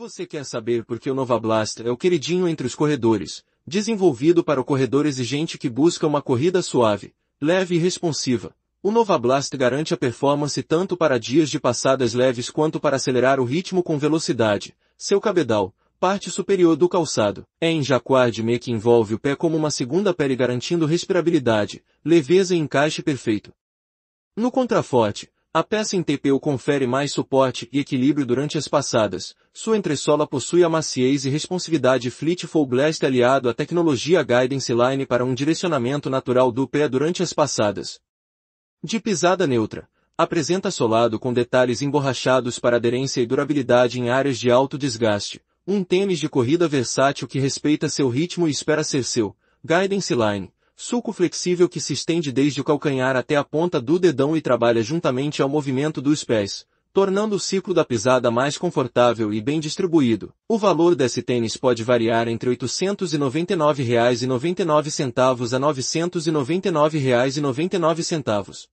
Você quer saber por que o Nova Blast é o queridinho entre os corredores, desenvolvido para o corredor exigente que busca uma corrida suave, leve e responsiva. O Nova Blast garante a performance tanto para dias de passadas leves quanto para acelerar o ritmo com velocidade. Seu cabedal, parte superior do calçado, é em jacquard me que envolve o pé como uma segunda pele garantindo respirabilidade, leveza e encaixe perfeito. No contraforte, a peça em TPU confere mais suporte e equilíbrio durante as passadas. Sua entressola possui a maciez e responsividade Fleetful Blast aliado à tecnologia Guidance Line para um direcionamento natural do pé durante as passadas. De pisada neutra. Apresenta solado com detalhes emborrachados para aderência e durabilidade em áreas de alto desgaste. Um tênis de corrida versátil que respeita seu ritmo e espera ser seu. Guidance Line Suco flexível que se estende desde o calcanhar até a ponta do dedão e trabalha juntamente ao movimento dos pés, tornando o ciclo da pisada mais confortável e bem distribuído. O valor desse tênis pode variar entre R$ 899,99 a R$ 999,99.